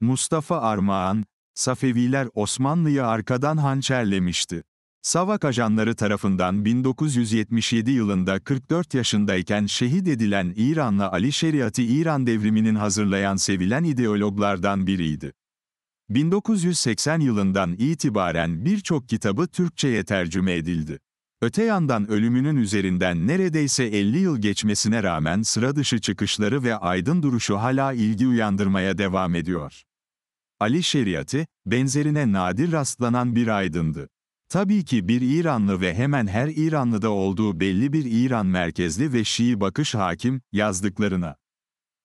Mustafa Armağan, Safeviler Osmanlı'yı arkadan hançerlemişti. Savak ajanları tarafından 1977 yılında 44 yaşındayken şehit edilen İranlı Ali Şeriat'ı İran devriminin hazırlayan sevilen ideologlardan biriydi. 1980 yılından itibaren birçok kitabı Türkçe'ye tercüme edildi. Öte yandan ölümünün üzerinden neredeyse 50 yıl geçmesine rağmen sıra dışı çıkışları ve aydın duruşu hala ilgi uyandırmaya devam ediyor. Ali Şeriatı, benzerine nadir rastlanan bir aydındı. Tabii ki bir İranlı ve hemen her İranlıda olduğu belli bir İran merkezli ve Şii bakış hakim, yazdıklarına.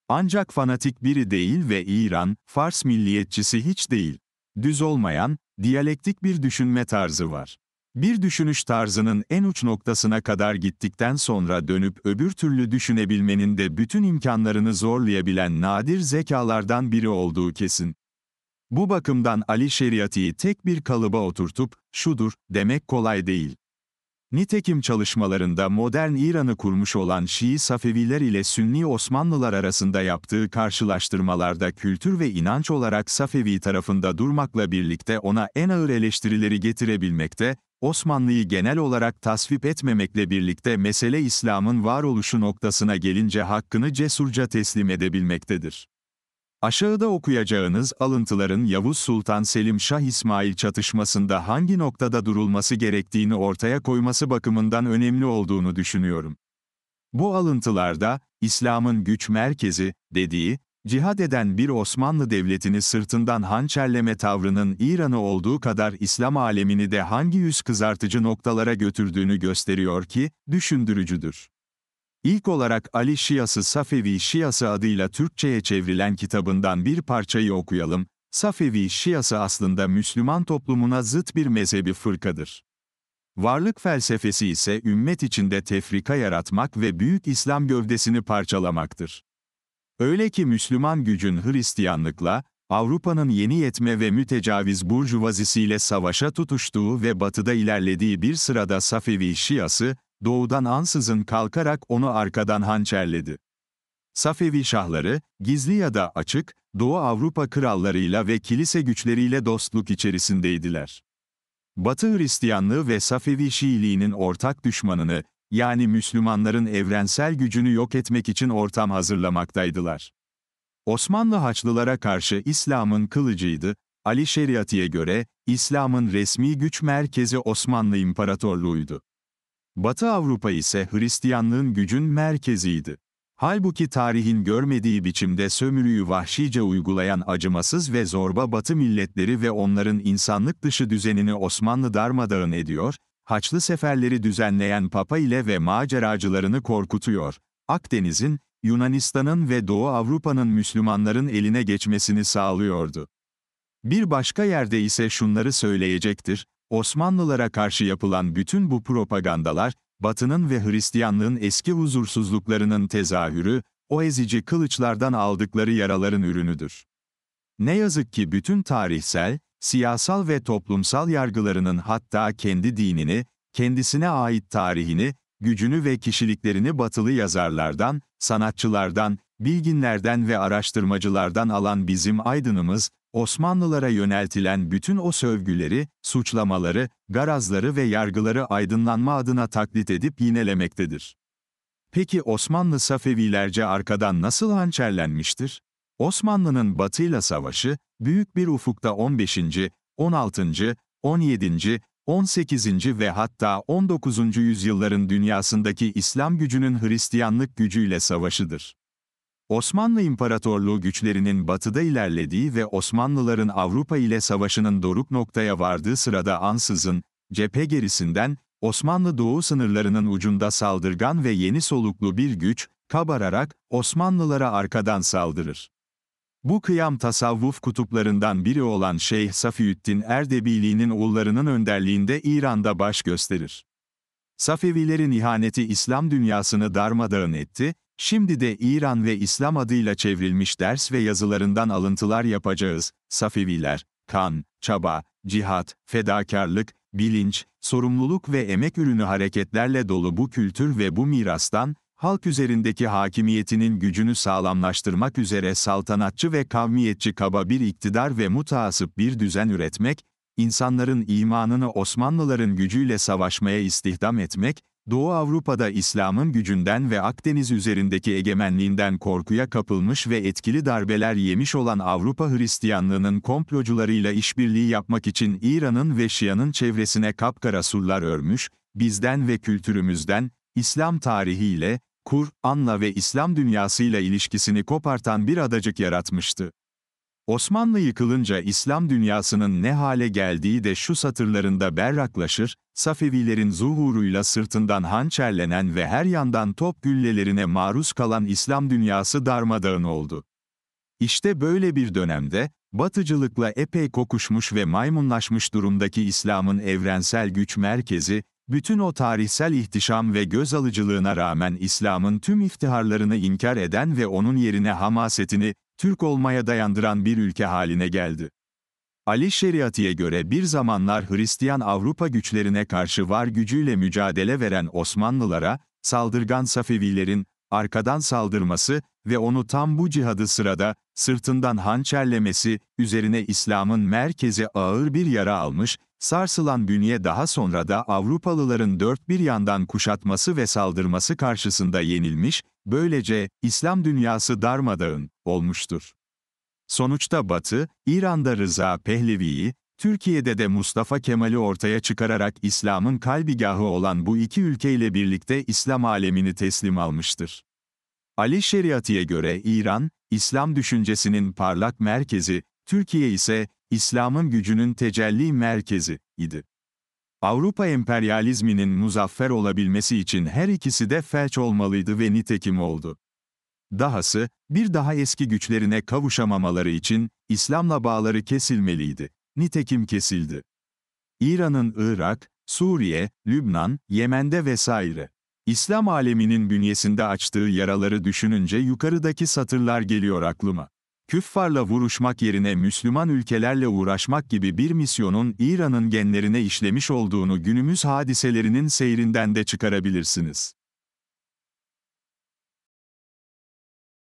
Ancak fanatik biri değil ve İran, Fars milliyetçisi hiç değil. Düz olmayan, diyalektik bir düşünme tarzı var. Bir düşünüş tarzının en uç noktasına kadar gittikten sonra dönüp öbür türlü düşünebilmenin de bütün imkanlarını zorlayabilen nadir zekalardan biri olduğu kesin. Bu bakımdan Ali şeriatıyı tek bir kalıba oturtup, şudur, demek kolay değil. Nitekim çalışmalarında modern İran'ı kurmuş olan Şii Safeviler ile Sünni Osmanlılar arasında yaptığı karşılaştırmalarda kültür ve inanç olarak Safevi tarafında durmakla birlikte ona en ağır eleştirileri getirebilmekte, Osmanlı'yı genel olarak tasvip etmemekle birlikte mesele İslam'ın varoluşu noktasına gelince hakkını cesurca teslim edebilmektedir. Aşağıda okuyacağınız alıntıların Yavuz Sultan Selim Şah İsmail çatışmasında hangi noktada durulması gerektiğini ortaya koyması bakımından önemli olduğunu düşünüyorum. Bu alıntılarda, İslam'ın güç merkezi, dediği, Cihad eden bir Osmanlı Devleti'ni sırtından hançerleme tavrının İran'ı olduğu kadar İslam alemini de hangi yüz kızartıcı noktalara götürdüğünü gösteriyor ki, düşündürücüdür. İlk olarak Ali Şiası Safevi Şiası adıyla Türkçe'ye çevrilen kitabından bir parçayı okuyalım. Safevi Şiası aslında Müslüman toplumuna zıt bir mezhebi fırkadır. Varlık felsefesi ise ümmet içinde tefrika yaratmak ve büyük İslam gövdesini parçalamaktır. Öyle ki Müslüman gücün Hristiyanlıkla, Avrupa'nın yeni yetme ve mütecaviz burjuvazisiyle savaşa tutuştuğu ve batıda ilerlediği bir sırada Safevi Şiası, doğudan ansızın kalkarak onu arkadan hançerledi. Safevi şahları, gizli ya da açık, Doğu Avrupa krallarıyla ve kilise güçleriyle dostluk içerisindeydiler. Batı Hristiyanlığı ve Safevi Şiiliğinin ortak düşmanını, yani Müslümanların evrensel gücünü yok etmek için ortam hazırlamaktaydılar. Osmanlı Haçlılara karşı İslam'ın kılıcıydı, Ali Şeriati'ye göre, İslam'ın resmi güç merkezi Osmanlı İmparatorluğu'ydu. Batı Avrupa ise Hristiyanlığın gücün merkeziydi. Halbuki tarihin görmediği biçimde sömürüyü vahşice uygulayan acımasız ve zorba Batı milletleri ve onların insanlık dışı düzenini Osmanlı darmadağın ediyor, Haçlı seferleri düzenleyen Papa ile ve maceracılarını korkutuyor. Akdeniz'in, Yunanistan'ın ve Doğu Avrupa'nın Müslümanların eline geçmesini sağlıyordu. Bir başka yerde ise şunları söyleyecektir, Osmanlılara karşı yapılan bütün bu propagandalar, Batı'nın ve Hristiyanlığın eski huzursuzluklarının tezahürü, o ezici kılıçlardan aldıkları yaraların ürünüdür. Ne yazık ki bütün tarihsel, siyasal ve toplumsal yargılarının hatta kendi dinini, kendisine ait tarihini, gücünü ve kişiliklerini batılı yazarlardan, sanatçılardan, bilginlerden ve araştırmacılardan alan bizim aydınımız, Osmanlılara yöneltilen bütün o sövgüleri, suçlamaları, garazları ve yargıları aydınlanma adına taklit edip yinelemektedir. Peki Osmanlı Safevilerce arkadan nasıl hançerlenmiştir? Osmanlı'nın batıyla savaşı, büyük bir ufukta 15. 16. 17. 18. ve hatta 19. yüzyılların dünyasındaki İslam gücünün Hristiyanlık gücüyle savaşıdır. Osmanlı İmparatorluğu güçlerinin batıda ilerlediği ve Osmanlıların Avrupa ile savaşının doruk noktaya vardığı sırada ansızın, cephe gerisinden, Osmanlı doğu sınırlarının ucunda saldırgan ve yeni soluklu bir güç, kabararak Osmanlılara arkadan saldırır. Bu kıyam tasavvuf kutuplarından biri olan Şeyh Safiüddin Erdebili'nin oğullarının önderliğinde İran'da baş gösterir. Safevilerin ihaneti İslam dünyasını darmadağın etti, şimdi de İran ve İslam adıyla çevrilmiş ders ve yazılarından alıntılar yapacağız. Safeviler, kan, çaba, cihat, fedakarlık, bilinç, sorumluluk ve emek ürünü hareketlerle dolu bu kültür ve bu mirastan, halk üzerindeki hakimiyetinin gücünü sağlamlaştırmak üzere saltanatçı ve kavmiyetçi kaba bir iktidar ve mutaasıp bir düzen üretmek, insanların imanını Osmanlıların gücüyle savaşmaya istihdam etmek, Doğu Avrupa'da İslam'ın gücünden ve Akdeniz üzerindeki egemenliğinden korkuya kapılmış ve etkili darbeler yemiş olan Avrupa Hristiyanlığının komplocularıyla işbirliği yapmak için İran'ın ve Şia'nın çevresine kapkara surlar örmüş, bizden ve kültürümüzden, İslam tarihiyle, Kur'an'la ve İslam dünyasıyla ilişkisini kopartan bir adacık yaratmıştı. Osmanlı yıkılınca İslam dünyasının ne hale geldiği de şu satırlarında berraklaşır, Safevilerin zuhuruyla sırtından hançerlenen ve her yandan top güllelerine maruz kalan İslam dünyası darmadağın oldu. İşte böyle bir dönemde, batıcılıkla epey kokuşmuş ve maymunlaşmış durumdaki İslam'ın evrensel güç merkezi, bütün o tarihsel ihtişam ve göz alıcılığına rağmen İslam'ın tüm iftiharlarını inkar eden ve onun yerine hamasetini, Türk olmaya dayandıran bir ülke haline geldi. Ali Şeriati'ye göre bir zamanlar Hristiyan Avrupa güçlerine karşı var gücüyle mücadele veren Osmanlılara, saldırgan Safevilerin, arkadan saldırması ve onu tam bu cihadı sırada, sırtından hançerlemesi, üzerine İslam'ın merkezi ağır bir yara almış Sarsılan bünye daha sonra da Avrupalıların dört bir yandan kuşatması ve saldırması karşısında yenilmiş, böylece İslam dünyası darmadağın olmuştur. Sonuçta Batı, İran'da Rıza Pehlevi'yi, Türkiye'de de Mustafa Kemal'i ortaya çıkararak İslam'ın kalbigahı olan bu iki ülkeyle birlikte İslam alemini teslim almıştır. Ali Şeriati'ye göre İran, İslam düşüncesinin parlak merkezi, Türkiye ise İslam'ın gücünün tecelli merkezi idi. Avrupa emperyalizminin muzaffer olabilmesi için her ikisi de felç olmalıydı ve nitekim oldu. Dahası, bir daha eski güçlerine kavuşamamaları için İslam'la bağları kesilmeliydi. Nitekim kesildi. İran'ın Irak, Suriye, Lübnan, Yemen'de vesaire. İslam aleminin bünyesinde açtığı yaraları düşününce yukarıdaki satırlar geliyor aklıma küffarla vuruşmak yerine Müslüman ülkelerle uğraşmak gibi bir misyonun İran'ın genlerine işlemiş olduğunu günümüz hadiselerinin seyrinden de çıkarabilirsiniz.